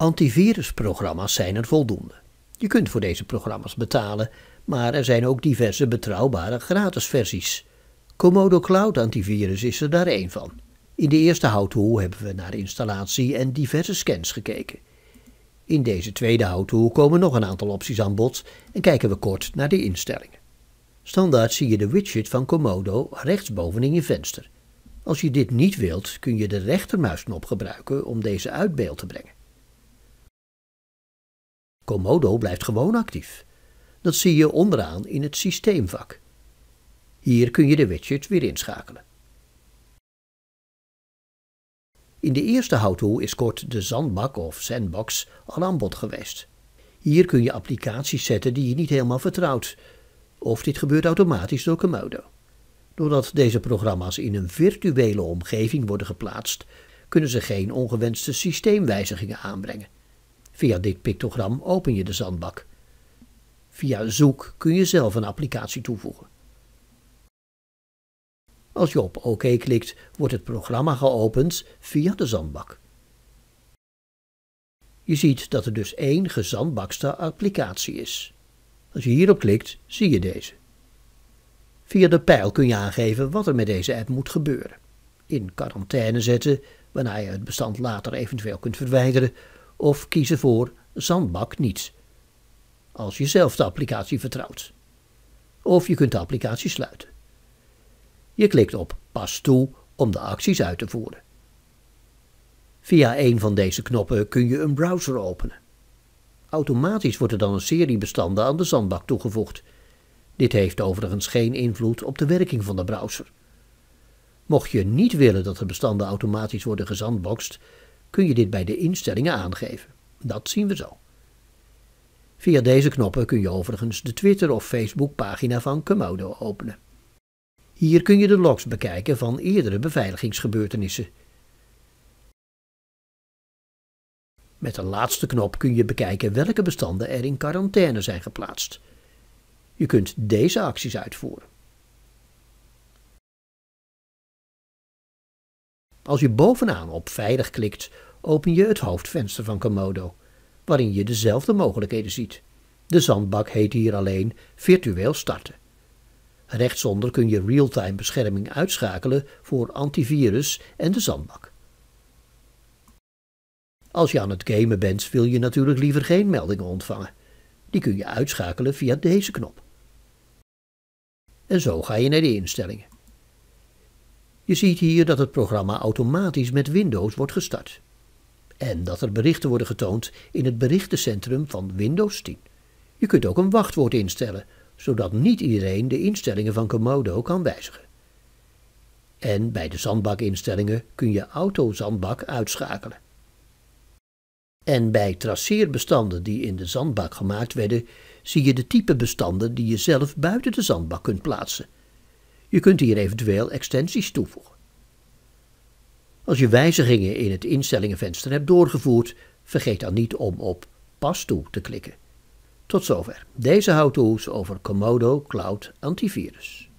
Antivirusprogramma's zijn er voldoende. Je kunt voor deze programma's betalen, maar er zijn ook diverse betrouwbare gratis versies. Comodo Cloud Antivirus is er daar één van. In de eerste houthoe hebben we naar installatie en diverse scans gekeken. In deze tweede how komen nog een aantal opties aan bod en kijken we kort naar de instellingen. Standaard zie je de widget van Comodo rechtsboven in je venster. Als je dit niet wilt, kun je de rechtermuisknop gebruiken om deze uit beeld te brengen. Komodo blijft gewoon actief. Dat zie je onderaan in het systeemvak. Hier kun je de widget weer inschakelen. In de eerste how is kort de zandbak of sandbox al aan bod geweest. Hier kun je applicaties zetten die je niet helemaal vertrouwt. Of dit gebeurt automatisch door Komodo. Doordat deze programma's in een virtuele omgeving worden geplaatst, kunnen ze geen ongewenste systeemwijzigingen aanbrengen. Via dit pictogram open je de zandbak. Via zoek kun je zelf een applicatie toevoegen. Als je op OK klikt, wordt het programma geopend via de zandbak. Je ziet dat er dus één gezandbakste applicatie is. Als je hierop klikt, zie je deze. Via de pijl kun je aangeven wat er met deze app moet gebeuren. In quarantaine zetten, waarna je het bestand later eventueel kunt verwijderen of kiezen voor zandbak niet. Als je zelf de applicatie vertrouwt. Of je kunt de applicatie sluiten. Je klikt op Pas toe om de acties uit te voeren. Via een van deze knoppen kun je een browser openen. Automatisch wordt er dan een serie bestanden aan de zandbak toegevoegd. Dit heeft overigens geen invloed op de werking van de browser. Mocht je niet willen dat de bestanden automatisch worden gezandboxt, kun je dit bij de instellingen aangeven. Dat zien we zo. Via deze knoppen kun je overigens de Twitter- of Facebook-pagina van Komodo openen. Hier kun je de logs bekijken van eerdere beveiligingsgebeurtenissen. Met de laatste knop kun je bekijken welke bestanden er in quarantaine zijn geplaatst. Je kunt deze acties uitvoeren. Als je bovenaan op Veilig klikt open je het hoofdvenster van Komodo, waarin je dezelfde mogelijkheden ziet. De zandbak heet hier alleen virtueel starten. Rechtsonder kun je realtime bescherming uitschakelen voor antivirus en de zandbak. Als je aan het gamen bent, wil je natuurlijk liever geen meldingen ontvangen. Die kun je uitschakelen via deze knop. En zo ga je naar de instellingen. Je ziet hier dat het programma automatisch met Windows wordt gestart. En dat er berichten worden getoond in het berichtencentrum van Windows 10. Je kunt ook een wachtwoord instellen, zodat niet iedereen de instellingen van Komodo kan wijzigen. En bij de zandbakinstellingen kun je autozandbak uitschakelen. En bij traceerbestanden die in de zandbak gemaakt werden, zie je de type bestanden die je zelf buiten de zandbak kunt plaatsen. Je kunt hier eventueel extensies toevoegen. Als je wijzigingen in het instellingenvenster hebt doorgevoerd, vergeet dan niet om op Pas toe te klikken. Tot zover deze how-to's over Komodo Cloud Antivirus.